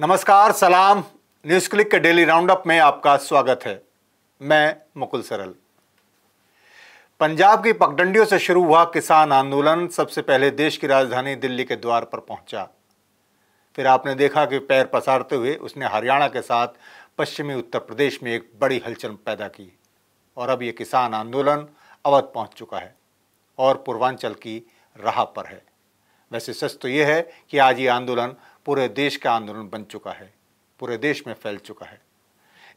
नमस्कार सलाम news click के डेली राउंडअप में आपका स्वागत है मैं मुकुल सरल पंजाब की पगडंडियों से शुरू हुआ किसान आंदोलन सबसे पहले देश की राजधानी दिल्ली के द्वार पर पहुंचा फिर आपने देखा कि पैर पसारते हुए उसने हरियाणा के साथ पश्चिमी उत्तर प्रदेश में एक बड़ी हलचल पैदा की और अब ये किसान आंदोलन अवध पहुंच चुका है और पूर्वांचल की राह पर है वैसे सच तो ये है कि आज ये आंदोलन पूरे देश का आंदोलन बन चुका है पूरे देश में फैल चुका है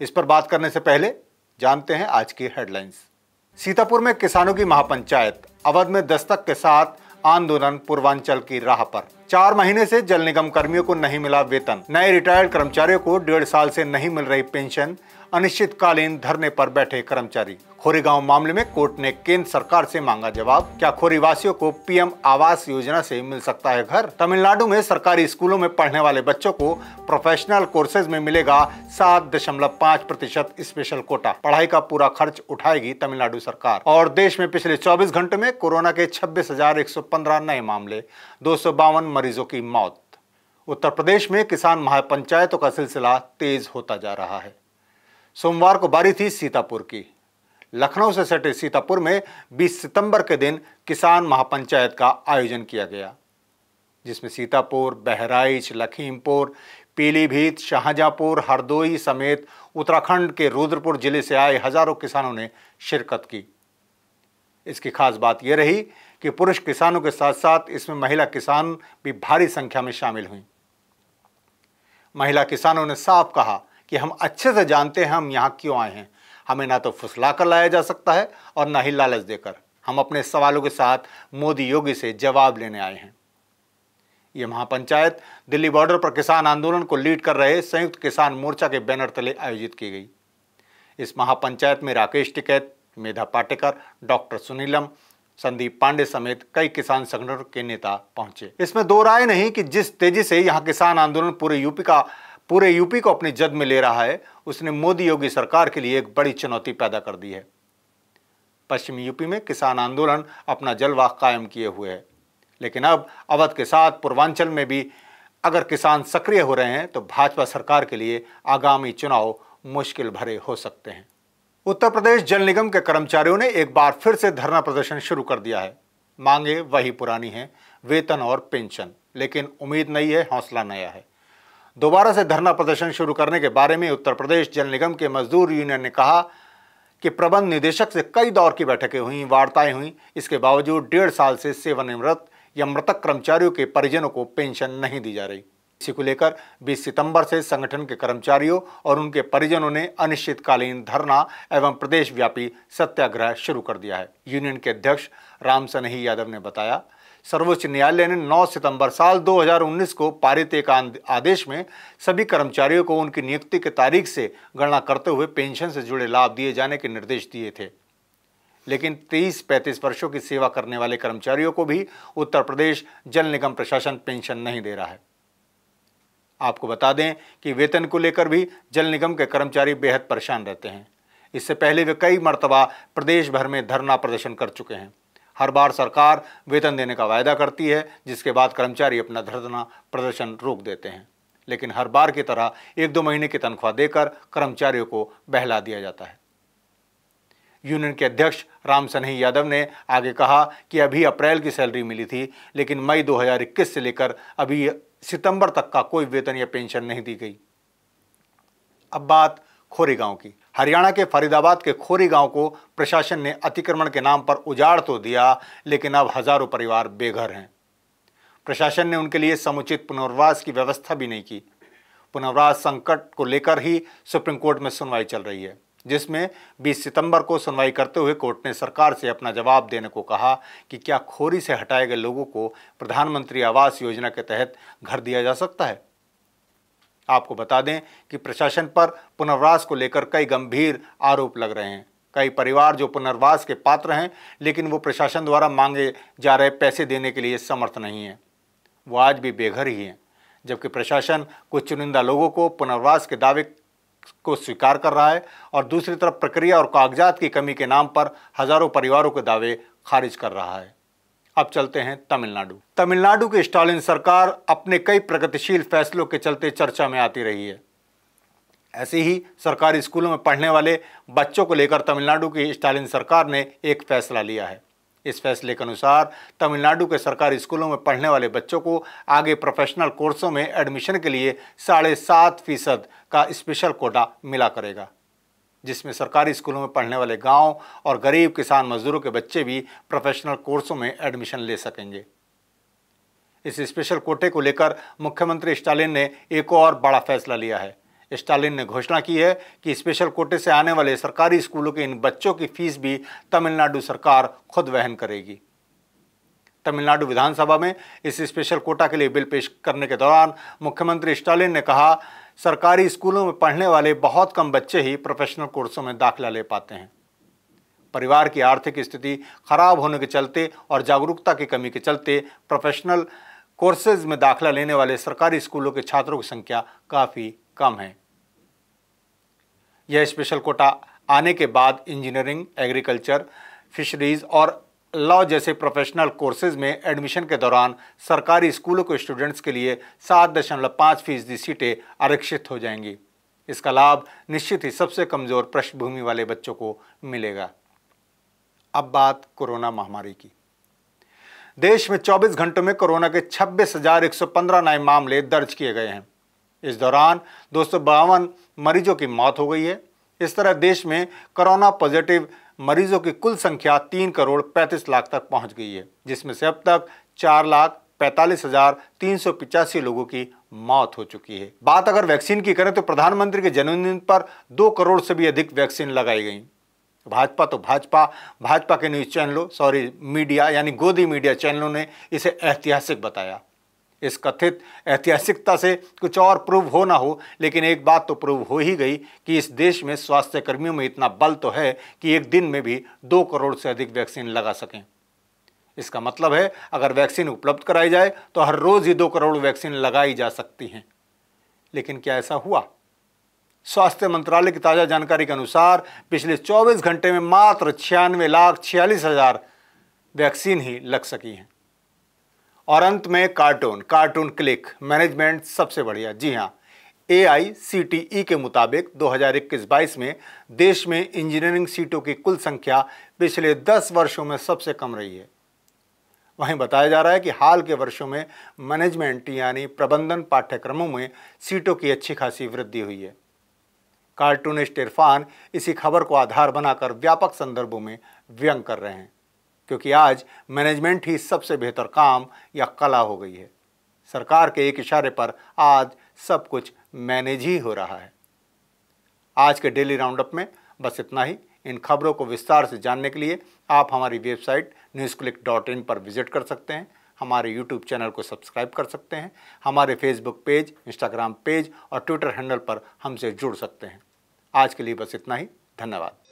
इस पर बात करने से पहले जानते हैं आज की हेडलाइंस सीतापुर में किसानों की महापंचायत अवध में दस्तक के साथ आंदोलन पूर्वांचल की राह पर चार महीने से जल निगम कर्मियों को नहीं मिला वेतन नए रिटायर्ड कर्मचारियों को डेढ़ साल से नहीं मिल रही पेंशन अनिश्चितकालीन धरने पर बैठे कर्मचारी खोरीगांव मामले में कोर्ट ने केंद्र सरकार से मांगा जवाब क्या खोरी वासियों को पीएम आवास योजना से मिल सकता है घर तमिलनाडु में सरकारी स्कूलों में पढ़ने वाले बच्चों को प्रोफेशनल कोर्सेज में मिलेगा सात दशमलव पाँच प्रतिशत स्पेशल कोटा पढ़ाई का पूरा खर्च उठाएगी तमिलनाडु सरकार और देश में पिछले चौबीस घंटे में कोरोना के छब्बीस हजार एक सौ पंद्रह नए मामले दो सौ बावन मरीजों की मौत उत्तर प्रदेश में किसान महापंचायतों का सिलसिला तेज होता जा रहा है सोमवार को बारी थी सीतापुर की लखनऊ से सटे सीतापुर में 20 सितंबर के दिन किसान महापंचायत का आयोजन किया गया जिसमें सीतापुर बहराइच लखीमपुर पीलीभीत शाहजहाँपुर हरदोई समेत उत्तराखंड के रुद्रपुर जिले से आए हजारों किसानों ने शिरकत की इसकी खास बात यह रही कि पुरुष किसानों के साथ साथ इसमें महिला किसान भी भारी संख्या में शामिल हुई महिला किसानों ने साफ कहा कि हम अच्छे से जानते हैं हम यहाँ क्यों आए हैं हमें ना तो फुसला कर लाया जा सकता है और ना ही लालच देकर हम अपने सवालों के साथ मोदी योगी से जवाब लेने आए हैं ये महापंचायत दिल्ली बॉर्डर पर किसान आंदोलन को लीड कर रहे संयुक्त किसान मोर्चा के बैनर तले आयोजित की गई इस महापंचायत में राकेश टिकैत मेधा पाटेकर डॉक्टर सुनीलम संदीप पांडे समेत कई किसान संगठनों के नेता पहुंचे इसमें दो राय नहीं कि जिस तेजी से यहां किसान आंदोलन पूरे यूपी का पूरे यूपी को अपनी जद में ले रहा है उसने मोदी योगी सरकार के लिए एक बड़ी चुनौती पैदा कर दी है पश्चिमी यूपी में किसान आंदोलन अपना जलवा कायम किए हुए है लेकिन अब अवध के साथ पूर्वांचल में भी अगर किसान सक्रिय हो रहे हैं तो भाजपा सरकार के लिए आगामी चुनाव मुश्किल भरे हो सकते हैं उत्तर प्रदेश जल निगम के कर्मचारियों ने एक बार फिर से धरना प्रदर्शन शुरू कर दिया है मांगे वही पुरानी हैं वेतन और पेंशन लेकिन उम्मीद नहीं है हौसला नया है दोबारा से धरना प्रदर्शन शुरू करने के बारे में उत्तर प्रदेश जल निगम के मजदूर यूनियन ने कहा कि प्रबंध निदेशक से कई दौर की बैठकें हुई वार्ताएं हुई इसके बावजूद डेढ़ साल से सेवानिवृत्त या मृतक कर्मचारियों के परिजनों को पेंशन नहीं दी जा रही इसी को लेकर 20 सितंबर से संगठन के कर्मचारियों और उनके परिजनों ने अनिश्चितकालीन धरना एवं प्रदेशव्यापी सत्याग्रह शुरू कर दिया है यूनियन के अध्यक्ष राम सनही यादव ने बताया सर्वोच्च न्यायालय ने 9 सितंबर साल 2019 को पारित एक आदेश में सभी कर्मचारियों को उनकी नियुक्ति की तारीख से गणना करते हुए पेंशन से जुड़े लाभ दिए जाने के निर्देश दिए थे लेकिन 30-35 वर्षों की सेवा करने वाले कर्मचारियों को भी उत्तर प्रदेश जल निगम प्रशासन पेंशन नहीं दे रहा है आपको बता दें कि वेतन को लेकर भी जल निगम के कर्मचारी बेहद परेशान रहते हैं इससे पहले वे कई मरतबा प्रदेश भर में धरना प्रदर्शन कर चुके हैं हर बार सरकार वेतन देने का वायदा करती है जिसके बाद कर्मचारी अपना धरना प्रदर्शन रोक देते हैं लेकिन हर बार की तरह एक दो महीने की तनख्वाह देकर कर्मचारियों को बहला दिया जाता है यूनियन के अध्यक्ष राम सनही यादव ने आगे कहा कि अभी अप्रैल की सैलरी मिली थी लेकिन मई 2021 से लेकर अभी सितंबर तक का कोई वेतन या पेंशन नहीं दी गई अब बात खोरी गांव की हरियाणा के फरीदाबाद के खोरी गांव को प्रशासन ने अतिक्रमण के नाम पर उजाड़ तो दिया लेकिन अब हजारों परिवार बेघर हैं प्रशासन ने उनके लिए समुचित पुनर्वास की व्यवस्था भी नहीं की पुनर्वास संकट को लेकर ही सुप्रीम कोर्ट में सुनवाई चल रही है जिसमें 20 सितंबर को सुनवाई करते हुए कोर्ट ने सरकार से अपना जवाब देने को कहा कि क्या खोरी से हटाए गए लोगों को प्रधानमंत्री आवास योजना के तहत घर दिया जा सकता है आपको बता दें कि प्रशासन पर पुनर्वास को लेकर कई गंभीर आरोप लग रहे हैं कई परिवार जो पुनर्वास के पात्र हैं लेकिन वो प्रशासन द्वारा मांगे जा रहे पैसे देने के लिए समर्थ नहीं है वो आज भी बेघर ही हैं जबकि प्रशासन कुछ चुनिंदा लोगों को पुनर्वास के दावे को स्वीकार कर रहा है और दूसरी तरफ प्रक्रिया और कागजात की कमी के नाम पर हज़ारों परिवारों के दावे खारिज कर रहा है अब चलते हैं तमिलनाडु तमिलनाडु की स्टालिन सरकार अपने कई प्रगतिशील फैसलों के चलते चर्चा में आती रही है ऐसे ही सरकारी स्कूलों में पढ़ने वाले बच्चों को लेकर तमिलनाडु की स्टालिन सरकार ने एक फैसला लिया है इस फैसले के अनुसार तमिलनाडु के सरकारी स्कूलों में पढ़ने वाले बच्चों को आगे प्रोफेशनल कोर्सों में एडमिशन के लिए साढ़े सात फीसद का स्पेशल कोटा मिला करेगा जिसमें सरकारी स्कूलों में पढ़ने वाले गांव और गरीब किसान मजदूरों के बच्चे भी प्रोफेशनल कोर्सों में एडमिशन ले सकेंगे इस स्पेशल कोटे को लेकर मुख्यमंत्री स्टालिन ने एक और बड़ा फैसला लिया है स्टालिन ने घोषणा की है कि स्पेशल कोटे से आने वाले सरकारी स्कूलों के इन बच्चों की फीस भी तमिलनाडु सरकार खुद वहन करेगी तमिलनाडु विधानसभा में इस स्पेशल कोटा के लिए बिल पेश करने के दौरान मुख्यमंत्री स्टालिन ने कहा सरकारी स्कूलों में पढ़ने वाले बहुत कम बच्चे ही प्रोफेशनल कोर्सों में दाखिला ले पाते हैं परिवार की आर्थिक स्थिति खराब होने के चलते और जागरूकता की कमी के चलते प्रोफेशनल कोर्सेज में दाखिला लेने वाले सरकारी स्कूलों के छात्रों की संख्या काफ़ी कम है यह स्पेशल कोटा आने के बाद इंजीनियरिंग एग्रीकल्चर फिशरीज और लॉ जैसे प्रोफेशनल कोर्सेज में एडमिशन के दौरान सरकारी स्कूलों के स्टूडेंट्स के लिए सात दशमलव पाँच फीसदी सीटें आरक्षित हो जाएंगी इसका लाभ निश्चित ही सबसे कमज़ोर पृष्ठभूमि वाले बच्चों को मिलेगा अब बात कोरोना महामारी की देश में 24 घंटों में कोरोना के छब्बीस नए मामले दर्ज किए गए हैं इस दौरान दो मरीजों की मौत हो गई है इस तरह देश में कोरोना पॉजिटिव मरीजों की कुल संख्या तीन करोड़ पैंतीस लाख तक पहुंच गई है जिसमें से अब तक चार लाख पैंतालीस हजार तीन सौ पिचासी लोगों की मौत हो चुकी है बात अगर वैक्सीन की करें तो प्रधानमंत्री के जन्मदिन पर दो करोड़ से भी अधिक वैक्सीन लगाई गई भाजपा तो भाजपा भाजपा के न्यूज़ चैनलों सॉरी मीडिया यानी गोदी मीडिया चैनलों ने इसे ऐतिहासिक बताया इस कथित ऐतिहासिकता से कुछ और प्रूव हो ना हो लेकिन एक बात तो प्रूव हो ही गई कि इस देश में स्वास्थ्यकर्मियों में इतना बल तो है कि एक दिन में भी दो करोड़ से अधिक वैक्सीन लगा सकें इसका मतलब है अगर वैक्सीन उपलब्ध कराई जाए तो हर रोज़ ही दो करोड़ वैक्सीन लगाई जा सकती हैं लेकिन क्या ऐसा हुआ स्वास्थ्य मंत्रालय की ताज़ा जानकारी के अनुसार पिछले 24 घंटे में मात्र छियानवे लाख छियालीस हज़ार वैक्सीन ही लग सकी हैं और अंत में कार्टून कार्टून क्लिक मैनेजमेंट सबसे बढ़िया जी हाँ ए आई सी टी ई के मुताबिक 2021-22 में देश में इंजीनियरिंग सीटों की कुल संख्या पिछले 10 वर्षों में सबसे कम रही है वहीं बताया जा रहा है कि हाल के वर्षों में मैनेजमेंट यानी प्रबंधन पाठ्यक्रमों में सीटों की अच्छी खासी वृद्धि हुई है कार्टूनिस्ट इरफान इसी खबर को आधार बनाकर व्यापक संदर्भों में व्यंग कर रहे हैं क्योंकि आज मैनेजमेंट ही सबसे बेहतर काम या कला हो गई है सरकार के एक इशारे पर आज सब कुछ मैनेज ही हो रहा है आज के डेली राउंडअप में बस इतना ही इन खबरों को विस्तार से जानने के लिए आप हमारी website news click dot in पर विजिट कर सकते हैं हमारे यूट्यूब चैनल को सब्सक्राइब कर सकते हैं हमारे फेसबुक पेज इंस्टाग्राम पेज और ट्विटर हैंडल पर हमसे जुड़ सकते हैं आज के लिए बस इतना ही धन्यवाद